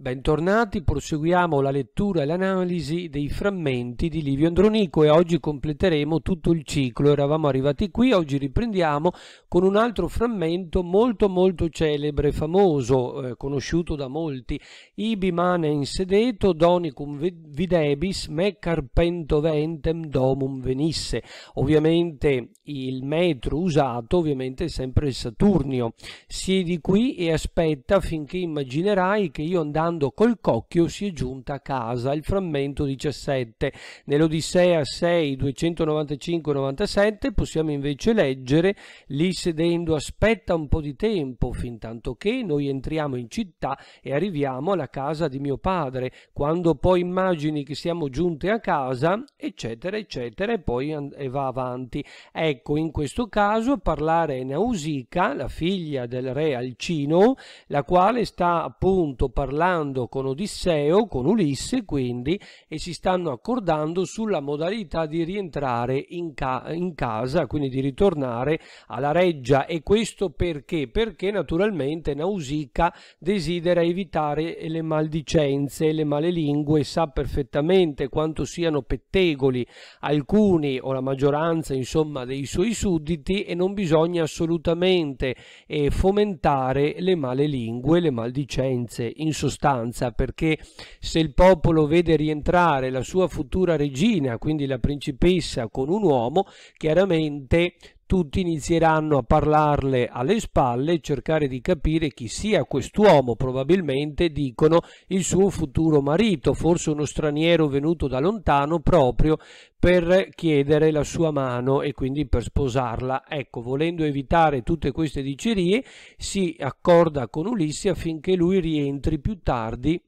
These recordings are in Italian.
Bentornati, proseguiamo la lettura e l'analisi dei frammenti di Livio Andronico e oggi completeremo tutto il ciclo. Eravamo arrivati qui, oggi riprendiamo con un altro frammento molto molto celebre, famoso, eh, conosciuto da molti. Ibi mane sedeto donicum videbis me carpento ventem domum venisse. Ovviamente il metro usato ovviamente è sempre il Saturnio. Siedi qui e aspetta finché immaginerai che io andando quando col cocchio si è giunta a casa, il frammento 17. Nell'Odissea 6, 295-97 possiamo invece leggere lì sedendo aspetta un po' di tempo, fin tanto che noi entriamo in città e arriviamo alla casa di mio padre, quando poi immagini che siamo giunte a casa, eccetera, eccetera, e poi e va avanti. Ecco, in questo caso a parlare è Nausica, la figlia del re Alcino, la quale sta appunto parlando parlando con Odisseo, con Ulisse quindi, e si stanno accordando sulla modalità di rientrare in, ca in casa, quindi di ritornare alla reggia. E questo perché? Perché naturalmente Nausicaa desidera evitare le maldicenze, le male lingue, sa perfettamente quanto siano pettegoli alcuni o la maggioranza insomma dei suoi sudditi e non bisogna assolutamente eh, fomentare le male lingue, le maldicenze in sostanza importanza perché se il popolo vede rientrare la sua futura regina, quindi la principessa, con un uomo, chiaramente tutti inizieranno a parlarle alle spalle e cercare di capire chi sia quest'uomo, probabilmente dicono il suo futuro marito, forse uno straniero venuto da lontano proprio per chiedere la sua mano e quindi per sposarla. Ecco, volendo evitare tutte queste dicerie, si accorda con Ulisse affinché lui rientri più tardi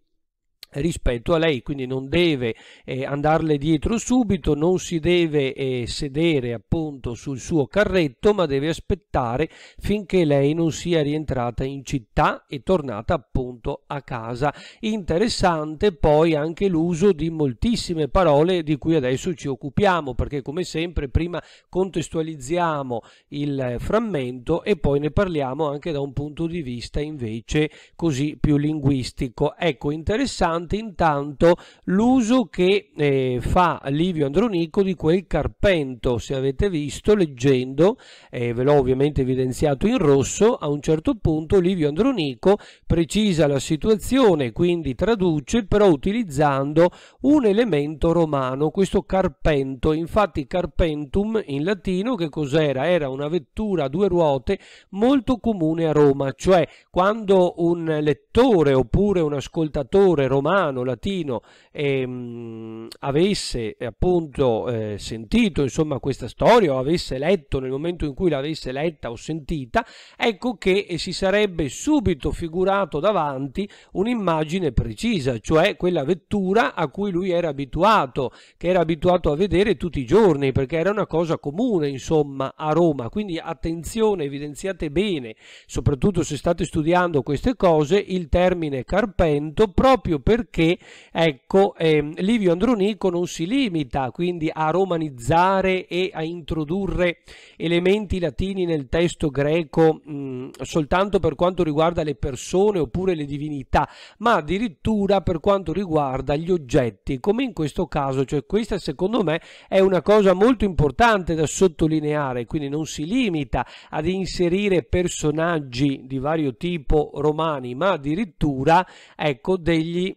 rispetto a lei, quindi non deve eh, andarle dietro subito, non si deve eh, sedere appunto sul suo carretto, ma deve aspettare finché lei non sia rientrata in città e tornata appunto a casa. Interessante poi anche l'uso di moltissime parole di cui adesso ci occupiamo, perché come sempre prima contestualizziamo il eh, frammento e poi ne parliamo anche da un punto di vista invece così più linguistico. Ecco, interessante importante intanto l'uso che eh, fa Livio Andronico di quel carpento, se avete visto leggendo, eh, ve l'ho ovviamente evidenziato in rosso, a un certo punto Livio Andronico precisa la situazione, quindi traduce però utilizzando un elemento romano, questo carpento, infatti carpentum in latino che cos'era? Era una vettura a due ruote molto comune a Roma, cioè quando un lettore oppure un ascoltatore romano romano, latino, ehm, avesse eh, appunto eh, sentito insomma, questa storia o avesse letto nel momento in cui l'avesse letta o sentita, ecco che eh, si sarebbe subito figurato davanti un'immagine precisa, cioè quella vettura a cui lui era abituato, che era abituato a vedere tutti i giorni, perché era una cosa comune insomma a Roma. Quindi attenzione, evidenziate bene, soprattutto se state studiando queste cose, il termine carpento proprio per perché ecco, eh, Livio Andronico non si limita quindi a romanizzare e a introdurre elementi latini nel testo greco mh, soltanto per quanto riguarda le persone oppure le divinità, ma addirittura per quanto riguarda gli oggetti, come in questo caso, cioè questa secondo me è una cosa molto importante da sottolineare, quindi non si limita ad inserire personaggi di vario tipo romani, ma addirittura ecco degli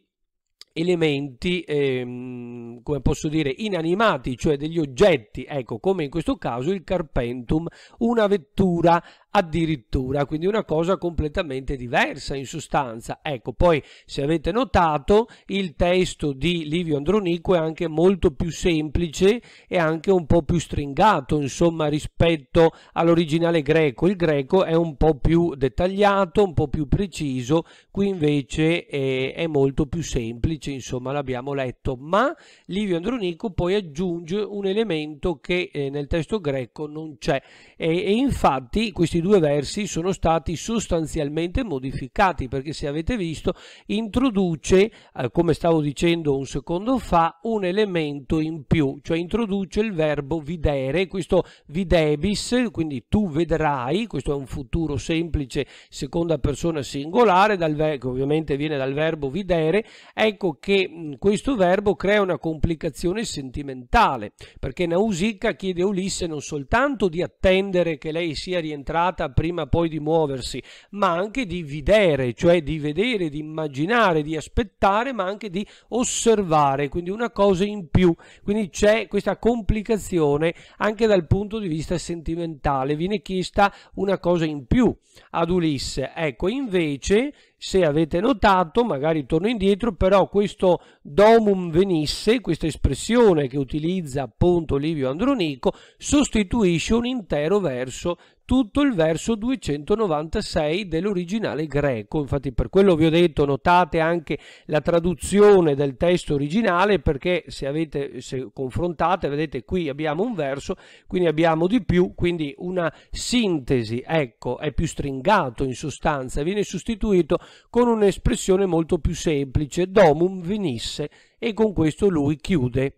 elementi, ehm, come posso dire, inanimati, cioè degli oggetti, ecco, come in questo caso il Carpentum, una vettura addirittura, quindi una cosa completamente diversa in sostanza. Ecco, poi se avete notato il testo di Livio Andronico è anche molto più semplice e anche un po' più stringato, insomma, rispetto all'originale greco. Il greco è un po' più dettagliato, un po' più preciso, qui invece eh, è molto più semplice codice, cioè, insomma l'abbiamo letto, ma Livio Andronico poi aggiunge un elemento che eh, nel testo greco non c'è e, e infatti questi due versi sono stati sostanzialmente modificati perché se avete visto introduce, eh, come stavo dicendo un secondo fa, un elemento in più, cioè introduce il verbo videre, questo videbis, quindi tu vedrai, questo è un futuro semplice, seconda persona singolare, dal, che ovviamente viene dal verbo videre, ecco che mm, questo verbo crea una complicazione sentimentale, perché Nausicaa chiede a Ulisse non soltanto di attendere che lei sia rientrata prima poi di muoversi, ma anche di vedere, cioè di vedere, di immaginare, di aspettare, ma anche di osservare, quindi una cosa in più. Quindi c'è questa complicazione anche dal punto di vista sentimentale, viene chiesta una cosa in più ad Ulisse. Ecco, invece se avete notato, magari torno indietro, però questo domum venisse, questa espressione che utilizza appunto Livio Andronico, sostituisce un intero verso tutto il verso 296 dell'originale greco. Infatti per quello vi ho detto notate anche la traduzione del testo originale perché se, avete, se confrontate vedete qui abbiamo un verso, quindi abbiamo di più, quindi una sintesi, ecco, è più stringato in sostanza, viene sostituito con un'espressione molto più semplice, domum venisse e con questo lui chiude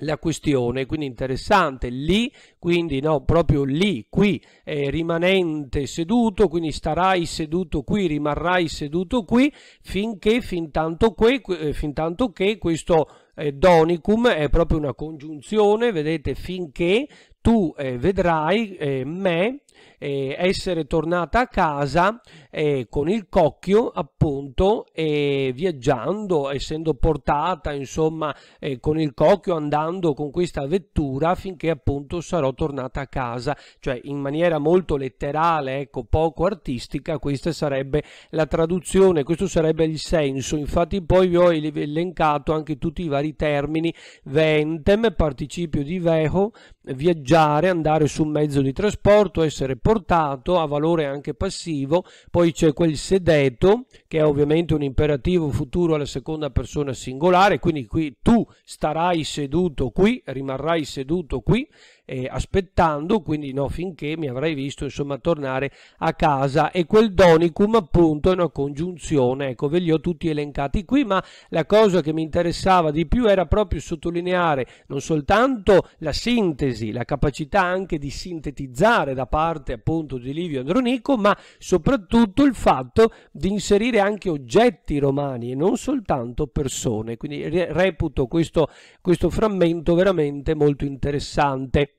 la questione, quindi interessante lì, quindi no, proprio lì, qui, eh, rimanente seduto, quindi starai seduto qui, rimarrai seduto qui, finché, fin tanto, que, eh, fin tanto che questo eh, donicum è proprio una congiunzione, vedete, finché tu eh, vedrai eh, me, eh, essere tornata a casa eh, con il cocchio appunto eh, viaggiando essendo portata insomma con il cocchio andando con questa vettura finché appunto sarò tornata a casa cioè in maniera molto letterale ecco poco artistica questa sarebbe la traduzione questo sarebbe il senso infatti poi vi ho elencato anche tutti i vari termini ventem participio di veho viaggiare andare su un mezzo di trasporto essere essere portato a valore anche passivo, poi c'è quel sedetto che è ovviamente un imperativo futuro alla seconda persona singolare, quindi qui tu starai seduto qui, rimarrai seduto qui eh, aspettando, quindi no, finché mi avrai visto insomma tornare a casa e quel donicum appunto è una congiunzione, ecco ve li ho tutti elencati qui, ma la cosa che mi interessava di più era proprio sottolineare non soltanto la sintesi, la capacità anche di sintetizzare da parte appunto di Livio Andronico, ma soprattutto il fatto di inserire anche oggetti romani e non soltanto persone, quindi reputo questo, questo frammento veramente molto interessante.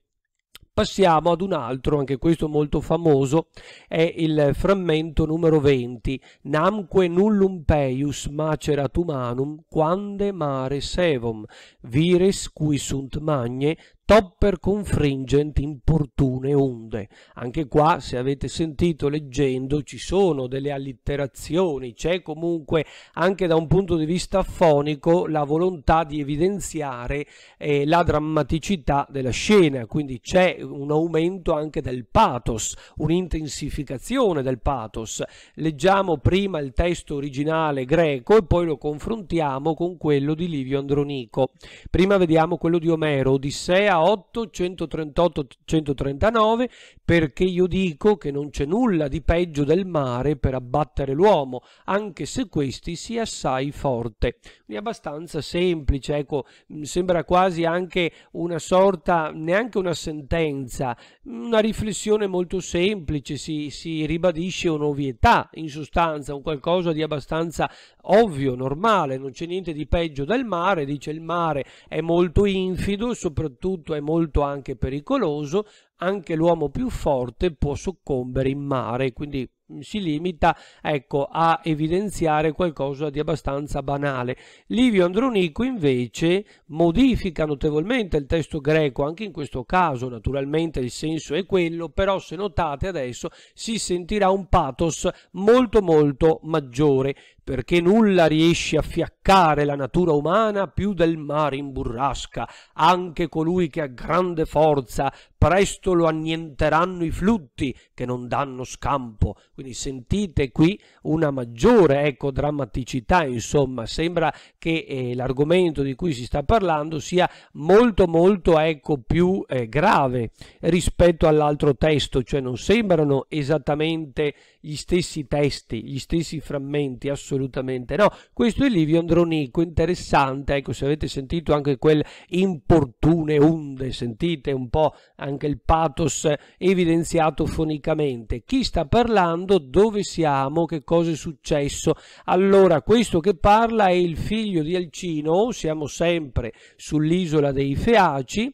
Passiamo ad un altro, anche questo molto famoso, è il frammento numero 20. Namque nullum peius macerat humanum, quande mare sevum, vires qui sunt magne, topper con fringent importune onde. Anche qua, se avete sentito leggendo, ci sono delle allitterazioni, c'è comunque anche da un punto di vista fonico la volontà di evidenziare eh, la drammaticità della scena, quindi c'è un aumento anche del pathos, un'intensificazione del pathos. Leggiamo prima il testo originale greco e poi lo confrontiamo con quello di Livio Andronico. Prima vediamo quello di Omero, Odissea a 8, 138, 139 perché io dico che non c'è nulla di peggio del mare per abbattere l'uomo, anche se questi sia assai forte. è abbastanza semplice, ecco, mm, sembra quasi anche una sorta, neanche una sentenza, una riflessione molto semplice, si, si ribadisce un'ovvietà, in sostanza, un qualcosa di abbastanza ovvio, normale, non c'è niente di peggio del mare, dice il mare è molto infido, soprattutto è molto anche pericoloso, anche l'uomo più forte può soccombere in mare, quindi si limita ecco, a evidenziare qualcosa di abbastanza banale. Livio Andronico invece modifica notevolmente il testo greco, anche in questo caso naturalmente il senso è quello, però se notate adesso si sentirà un pathos molto molto maggiore perché nulla riesce a fiaccare la natura umana più del mare in burrasca, anche colui che ha grande forza, presto lo annienteranno i flutti che non danno scampo. Quindi sentite qui una maggiore ecco, drammaticità, insomma, sembra che eh, l'argomento di cui si sta parlando sia molto molto ecco, più eh, grave rispetto all'altro testo, cioè non sembrano esattamente gli stessi testi, gli stessi frammenti, assolutamente no. Questo è Livio Andronico, interessante, ecco se avete sentito anche quel importune onde, sentite un po' anche il pathos evidenziato fonicamente. Chi sta parlando, dove siamo, che cosa è successo? Allora, questo che parla è il figlio Consiglio di Alcino, siamo sempre sull'isola dei Feaci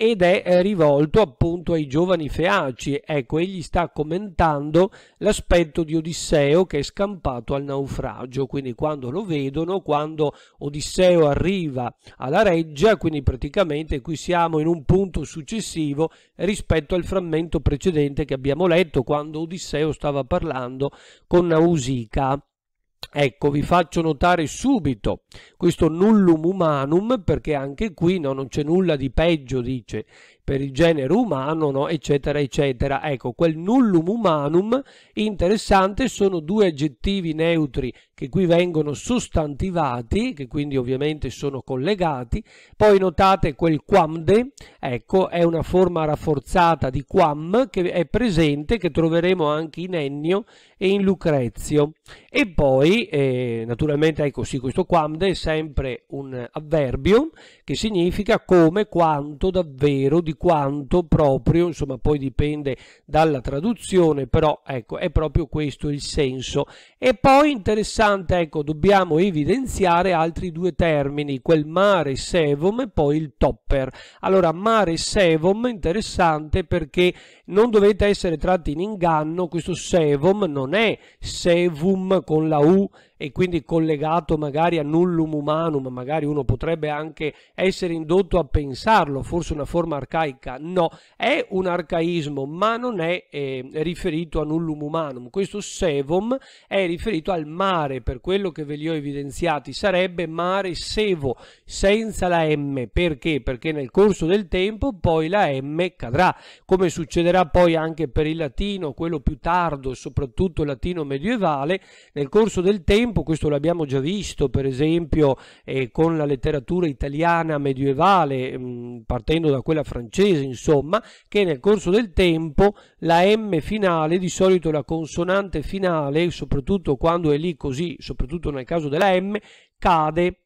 ed è eh, rivolto appunto ai giovani feaci. Ecco, egli sta commentando l'aspetto di Odisseo che è scampato al naufragio, quindi quando lo vedono, quando Odisseo arriva alla reggia, quindi praticamente qui siamo in un punto successivo rispetto al frammento precedente che abbiamo letto quando Odisseo stava parlando con Nausicaa. Ecco, vi faccio notare subito questo nullum humanum perché anche qui no, non c'è nulla di peggio, dice per il genere umano, no? eccetera, eccetera. Ecco, quel nullum umanum interessante sono due aggettivi neutri che qui vengono sostantivati, che quindi ovviamente sono collegati. Poi notate quel quamde, ecco, è una forma rafforzata di quam che è presente, che troveremo anche in Ennio e in Lucrezio. E poi, eh, naturalmente, ecco sì, questo quamde è sempre un avverbio che significa come, quanto, davvero, di quanto proprio, insomma poi dipende dalla traduzione, però ecco è proprio questo il senso. E poi interessante, ecco dobbiamo evidenziare altri due termini, quel mare sevom e poi il topper. Allora mare sevum interessante perché non dovete essere tratti in inganno, questo sevom non è sevum con la U e quindi collegato magari a nullum umanum, magari uno potrebbe anche essere indotto a pensarlo, forse una forma arcaica, no, è un arcaismo ma non è eh, riferito a nullum umanum, questo sevum è riferito al mare, per quello che ve li ho evidenziati, sarebbe mare sevo, senza la M, perché? Perché nel corso del tempo poi la M cadrà, come succederà poi anche per il latino, quello più tardo, soprattutto il latino medievale, nel corso del tempo tempo, questo l'abbiamo già visto per esempio eh, con la letteratura italiana medievale, mh, mm, partendo da quella francese insomma, che nel corso del tempo la M finale, di solito la consonante finale, soprattutto quando è lì così, soprattutto nel caso della M, cade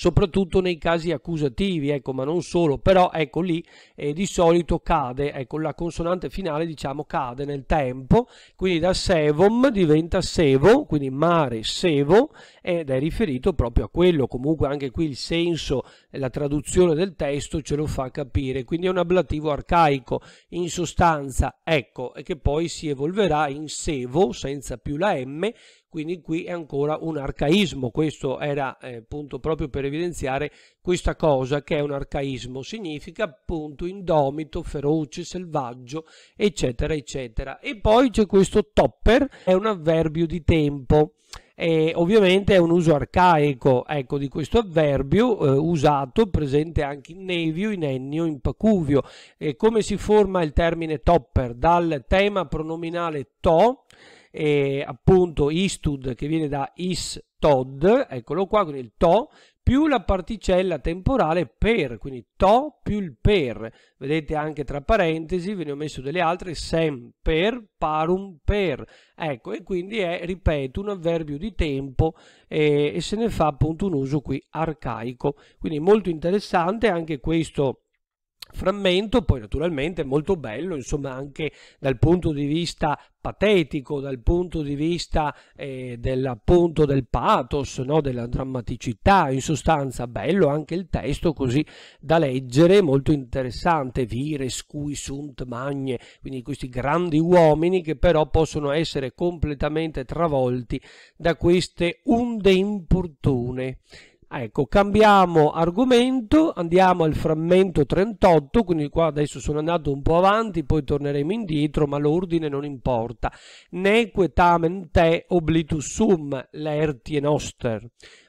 soprattutto nei casi accusativi, ecco, ma non solo, però ecco lì eh, di solito cade, ecco la consonante finale diciamo cade nel tempo, quindi da sevom diventa sevo, quindi mare sevo ed è riferito proprio a quello, comunque anche qui il senso, la traduzione del testo ce lo fa capire, quindi è un ablativo arcaico, in sostanza ecco, e che poi si evolverà in sevo senza più la m quindi qui è ancora un arcaismo, questo era eh, appunto proprio per evidenziare questa cosa che è un arcaismo, significa appunto indomito, feroce, selvaggio, eccetera, eccetera. E poi c'è questo topper, è un avverbio di tempo. E ovviamente è un uso arcaico ecco, di questo avverbio eh, usato presente anche in Nevio, in Ennio, in Pacuvio. E come si forma il termine topper? Dal tema pronominale to eh, appunto istud che viene da is tod, eccolo qua, quindi il to più la particella temporale per, quindi to più il per. Vedete anche tra parentesi, ve ne ho messo delle altre, sem per, parum per. Ecco, e quindi è, ripeto, un avverbio di tempo eh, e se ne fa appunto un uso qui arcaico. Quindi molto interessante anche questo Frammento poi naturalmente molto bello, insomma anche dal punto di vista patetico, dal punto di vista eh, dell'appunto del pathos, no? della drammaticità, in sostanza bello anche il testo così da leggere, molto interessante, vire scui sunt magne, quindi questi grandi uomini che però possono essere completamente travolti da queste onde importune Ah, ecco, cambiamo argomento, andiamo al frammento 38, quindi qua adesso sono andato un po' avanti, poi torneremo indietro, ma l'ordine non importa. Neque tamen te oblitus sum lerti noster.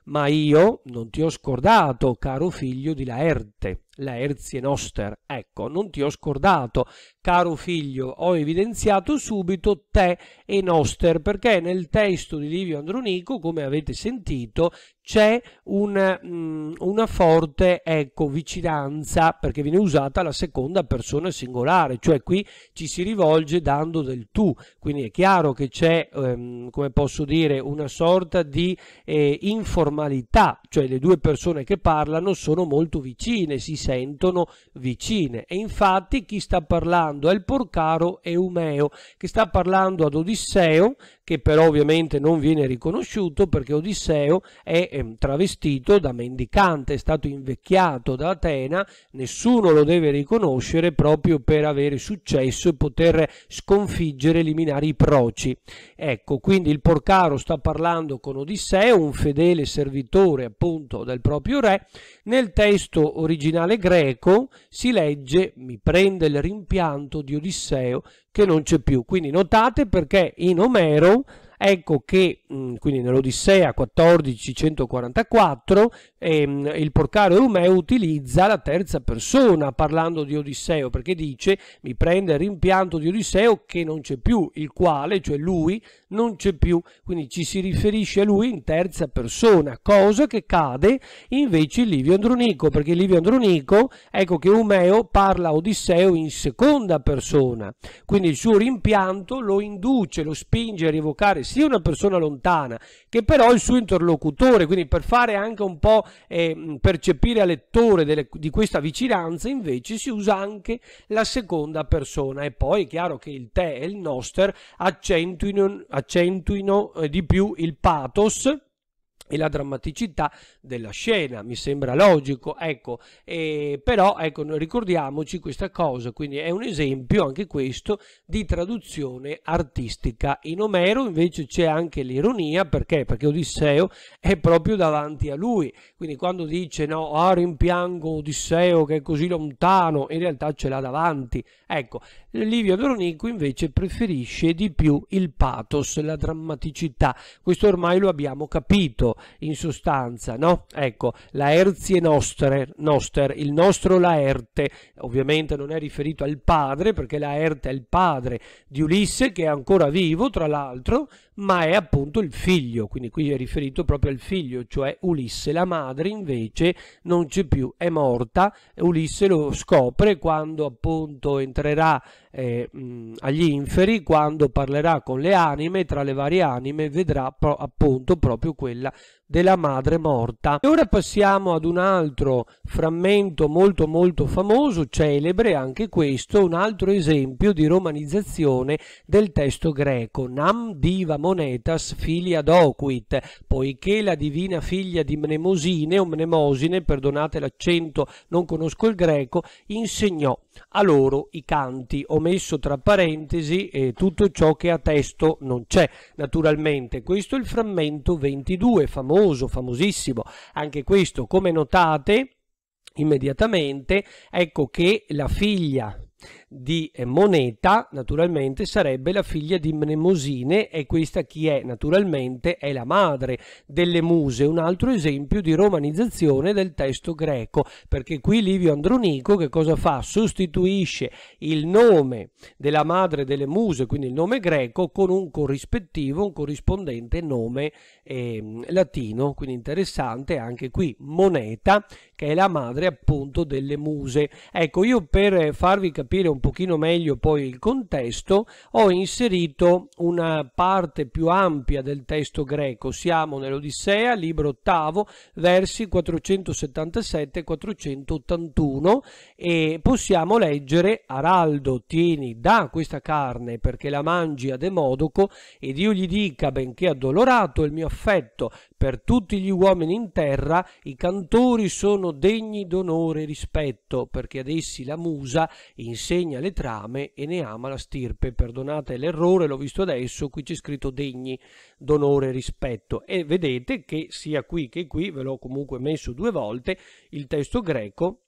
Ma io non ti ho scordato, caro figlio di Laerte, Laerzie Noster. Ecco, non ti ho scordato, caro figlio, ho evidenziato subito te e Noster, perché nel testo di Livio Andronico, come avete sentito, c'è una, mm, una, forte ecco, vicinanza, perché viene usata la seconda persona singolare, cioè qui ci si rivolge dando del tu, quindi è chiaro che c'è, ehm, come posso dire, una sorta di eh, informazione normalità cioè le due persone che parlano sono molto vicine, si sentono vicine e infatti chi sta parlando è il porcaro Eumeo che sta parlando ad Odisseo che però ovviamente non viene riconosciuto perché Odisseo è eh, travestito da mendicante, è stato invecchiato da Atena, nessuno lo deve riconoscere proprio per avere successo e poter sconfiggere, eliminare i proci. Ecco, quindi il porcaro sta parlando con Odisseo, un fedele servitore appunto del proprio re, nel testo originale greco si legge mi prende il rimpianto di Odisseo che non c'è più. Quindi notate perché in Omero ecco che mm, quindi nell'Odissea 1444 ehm, il porcaro Eumeo utilizza la terza persona parlando di Odisseo perché dice mi prende il rimpianto di Odisseo che non c'è più, il quale, cioè lui, non c'è più, quindi ci si riferisce a lui in terza persona, cosa che cade invece in Livio Andronico perché Livio Andronico, ecco che Eumeo parla a Odisseo in seconda persona, quindi il suo rimpianto lo induce, lo spinge a rievocare sia una persona lontana che però il suo interlocutore, quindi per fare anche un po' eh, percepire al lettore delle, di questa vicinanza invece si usa anche la seconda persona e poi è chiaro che il te e il noster accentuino, accentuino eh, di più il pathos e la drammaticità della scena, mi sembra logico, ecco, eh, però ecco, ricordiamoci questa cosa, quindi è un esempio anche questo di traduzione artistica. In Omero invece c'è anche l'ironia, perché? Perché Odisseo è proprio davanti a lui, quindi quando dice no, ah rimpiango Odisseo che è così lontano, in realtà ce l'ha davanti, ecco, Livio Veronico invece preferisce di più il pathos, la drammaticità, questo ormai lo abbiamo capito, in sostanza, no? Ecco, Laerzie Noster, noster il nostro Laerte, ovviamente non è riferito al padre, perché Laerte è il padre di Ulisse, che è ancora vivo, tra l'altro, ma è appunto il figlio, quindi qui è riferito proprio al figlio, cioè Ulisse. La madre invece non c'è più, è morta, Ulisse lo scopre quando appunto entrerà eh, agli inferi, quando parlerà con le anime, tra le varie anime vedrà pro appunto proprio quella della madre morta. E ora passiamo ad un altro frammento molto molto famoso, celebre anche questo, un altro esempio di romanizzazione del testo greco, Nam Diva Morta Monetas filia docuit, poiché la divina figlia di Mnemosine o Mnemosine, perdonate l'accento, non conosco il greco, insegnò a loro i canti. Ho messo tra parentesi eh, tutto ciò che a testo non c'è, naturalmente. Questo è il frammento 22, famoso, famosissimo. Anche questo, come notate, immediatamente, ecco che la figlia di eh, moneta, naturalmente, sarebbe la figlia di Mnemosine e questa chi è? Naturalmente è la madre delle muse, un altro esempio di romanizzazione del testo greco, perché qui Livio Andronico che cosa fa? Sostituisce il nome della madre delle muse, quindi il nome greco, con un corrispettivo, un corrispondente nome eh, latino, quindi interessante anche qui moneta che è la madre appunto delle muse. Ecco, io per farvi capire un un pochino meglio poi il contesto, ho inserito una parte più ampia del testo greco. Siamo nell'Odissea, libro ottavo, versi 477 481 e possiamo leggere Araldo tieni da questa carne perché la mangi a demodoco ed io gli dica benché addolorato il mio affetto per tutti gli uomini in terra i cantori sono degni d'onore e rispetto, perché ad essi la musa insegna le trame e ne ama la stirpe. Perdonate l'errore, l'ho visto adesso, qui c'è scritto degni d'onore e rispetto. E vedete che sia qui che qui, ve l'ho comunque messo due volte, il testo greco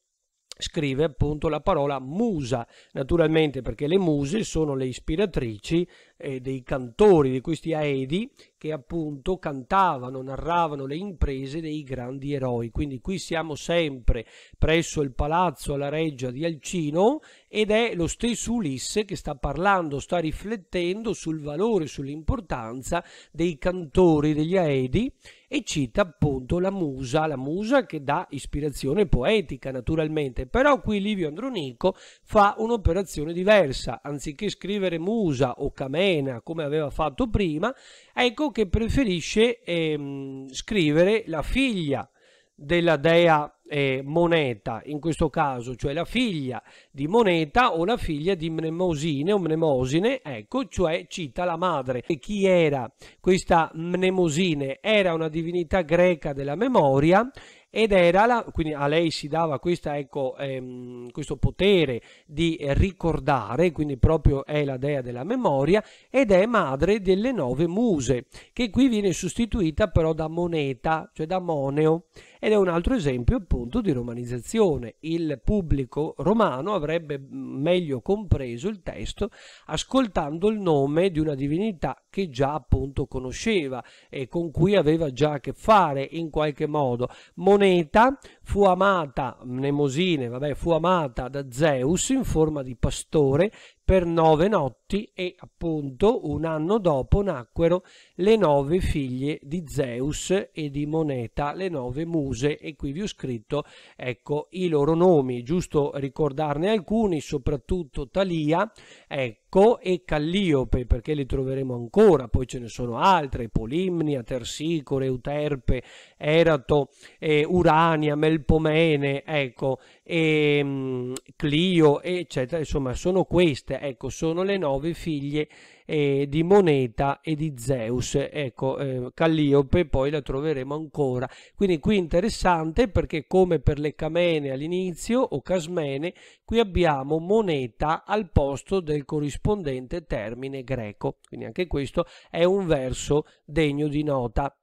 scrive appunto la parola musa, naturalmente perché le muse sono le ispiratrici eh, dei cantori, di questi aedi, che appunto cantavano, narravano le imprese dei grandi eroi. Quindi qui siamo sempre presso il palazzo alla reggia di Alcino ed è lo stesso Ulisse che sta parlando, sta riflettendo sul valore, sull'importanza dei cantori, degli aedi e cita appunto la musa, la musa che dà ispirazione poetica naturalmente, però qui Livio Andronico fa un'operazione diversa, anziché scrivere musa o cameo Mena come aveva fatto prima, ecco che preferisce ehm, scrivere la figlia della dea eh, Moneta, in questo caso, cioè la figlia di Moneta o la figlia di Mnemosine o Mnemosine, ecco, cioè cita la madre. E chi era questa Mnemosine? Era una divinità greca della memoria ed era la, quindi a lei si dava questa, ecco, ehm, questo potere di ricordare, quindi proprio è la dea della memoria ed è madre delle nove muse, che qui viene sostituita però da moneta, cioè da moneo ed è un altro esempio appunto di romanizzazione. Il pubblico romano avrebbe mm, meglio compreso il testo ascoltando il nome di una divinità che già appunto conosceva e con cui aveva già a che fare in qualche modo. Moneta fu amata, Nemosine, vabbè, fu amata da Zeus in forma di pastore per nove notti e appunto un anno dopo nacquero le nove figlie di Zeus e di Moneta, le nove muse e qui vi ho scritto ecco i loro nomi, giusto ricordarne alcuni, soprattutto Talia, ecco e Calliope perché li troveremo ancora, poi ce ne sono altre, Polimnia, Tersicore, Euterpe, Erato, eh, Urania, Melpomene, ecco e, ehm, Clio, eccetera. Insomma, sono queste, ecco, sono le nove figlie eh, di Moneta e di Zeus. Ecco, eh, Calliope poi la troveremo ancora. Quindi qui interessante perché come per le Camene all'inizio o Casmene, qui abbiamo Moneta al posto del corrispondente termine greco. Quindi anche questo è un verso degno di nota.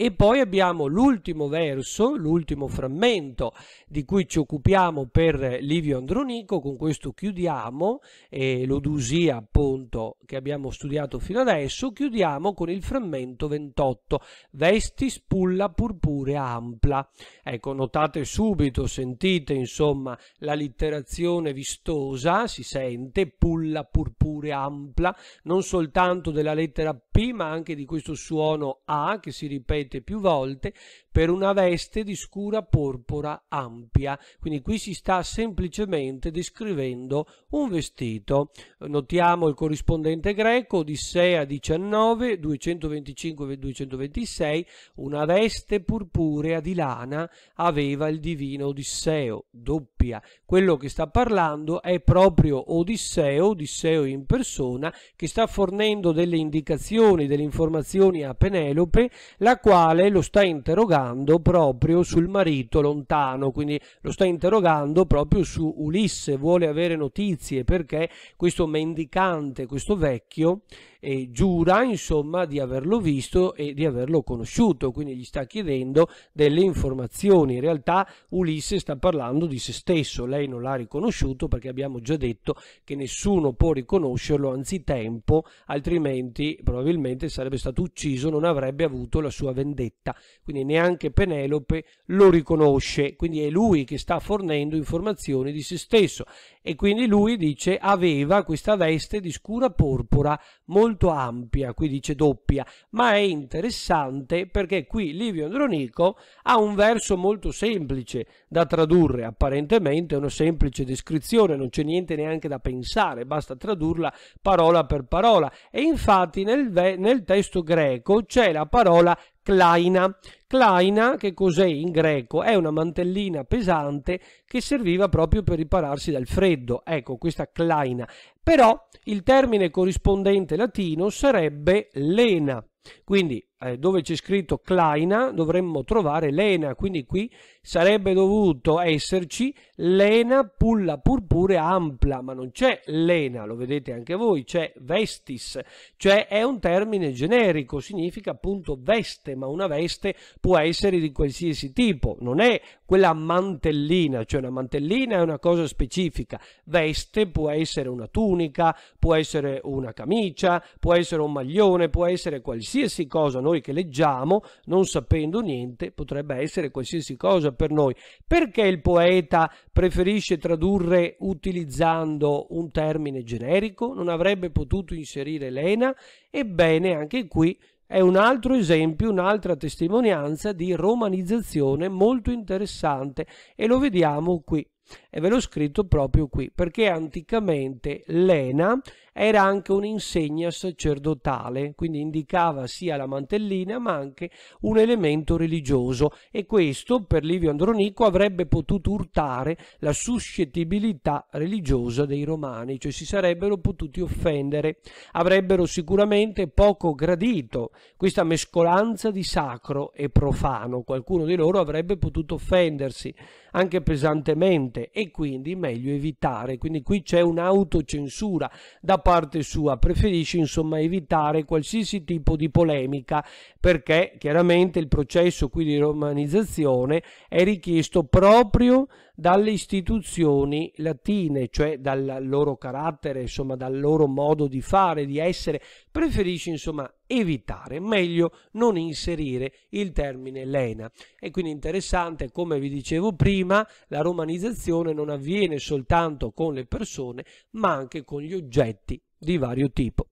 E poi abbiamo l'ultimo verso, l'ultimo frammento di cui ci occupiamo per Livio Andronico, con questo chiudiamo eh, l'Odusia appunto che abbiamo studiato fino adesso, chiudiamo con il frammento 28, Vestis pulla purpurea ampla. Ecco, notate subito, sentite insomma la litterazione vistosa, si sente pulla purpurea ampla, non soltanto della lettera P ma anche di questo suono A che si ripete ripeté più volte per una veste di scura porpora ampia. Quindi qui si sta semplicemente descrivendo un vestito. Notiamo il corrispondente greco, Odissea 19, 225-226, una veste purpurea di lana aveva il divino Odisseo, doppia. Quello che sta parlando è proprio Odisseo, Odisseo in persona, che sta fornendo delle indicazioni, delle informazioni a Penelope, la quale lo sta interrogando interrogando proprio sul marito lontano, quindi lo sta interrogando proprio su Ulisse, vuole avere notizie perché questo mendicante, questo vecchio, eh, giura insomma di averlo visto e di averlo conosciuto, quindi gli sta chiedendo delle informazioni. In realtà Ulisse sta parlando di se stesso, lei non l'ha riconosciuto perché abbiamo già detto che nessuno può riconoscerlo anzitempo, altrimenti probabilmente sarebbe stato ucciso, non avrebbe avuto la sua vendetta, quindi neanche Penelope lo riconosce, quindi è lui che sta fornendo informazioni di se stesso e quindi lui dice aveva questa veste di scura porpora molto ampia, qui dice doppia, ma è interessante perché qui Livio Andronico ha un verso molto semplice da tradurre, apparentemente è una semplice descrizione, non c'è niente neanche da pensare, basta tradurla parola per parola e infatti nel, nel testo greco c'è la parola claina. Claina, che cos'è in greco? È una mantellina pesante che serviva proprio per ripararsi dal freddo. Ecco, questa claina. Però il termine corrispondente latino sarebbe lena. Quindi eh, dove c'è scritto claina dovremmo trovare lena, quindi qui sarebbe dovuto esserci Lena pulla purpure ampla, ma non c'è lena, lo vedete anche voi, c'è vestis, cioè è un termine generico, significa appunto veste, ma una veste può essere di qualsiasi tipo, non è quella mantellina, cioè una mantellina è una cosa specifica, veste può essere una tunica, può essere una camicia, può essere un maglione, può essere qualsiasi cosa, noi che leggiamo, non sapendo niente, potrebbe essere qualsiasi cosa per noi. Perché il poeta preferisce tradurre utilizzando un termine generico, non avrebbe potuto inserire Lena, ebbene anche qui è un altro esempio, un'altra testimonianza di romanizzazione molto interessante e lo vediamo qui e ve l'ho scritto proprio qui perché anticamente Lena era anche un'insegna sacerdotale, quindi indicava sia la mantellina ma anche un elemento religioso e questo per Livio Andronico avrebbe potuto urtare la suscettibilità religiosa dei romani, cioè si sarebbero potuti offendere, avrebbero sicuramente poco gradito questa mescolanza di sacro e profano, qualcuno di loro avrebbe potuto offendersi anche pesantemente e quindi meglio evitare, quindi qui c'è un'autocensura da parte parte sua preferisce insomma evitare qualsiasi tipo di polemica perché chiaramente il processo qui di romanizzazione è richiesto proprio dalle istituzioni latine, cioè dal loro carattere, insomma dal loro modo di fare, di essere, preferisce insomma evitare, meglio non inserire il termine lena. E quindi interessante, come vi dicevo prima, la romanizzazione non avviene soltanto con le persone, ma anche con gli oggetti di vario tipo.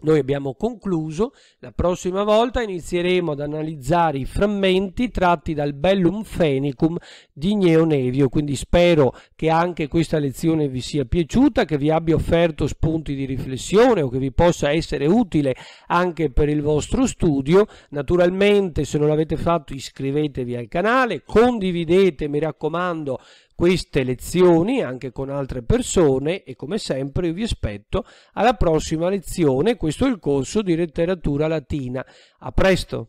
Noi abbiamo concluso, la prossima volta inizieremo ad analizzare i frammenti tratti dal Bellum Fenicum di Gneo quindi spero che anche questa lezione vi sia piaciuta, che vi abbia offerto spunti di riflessione o che vi possa essere utile anche per il vostro studio. Naturalmente se non l'avete fatto iscrivetevi al canale, condividete mi raccomando queste lezioni anche con altre persone e come sempre io vi aspetto alla prossima lezione, questo è il corso di letteratura latina. A presto!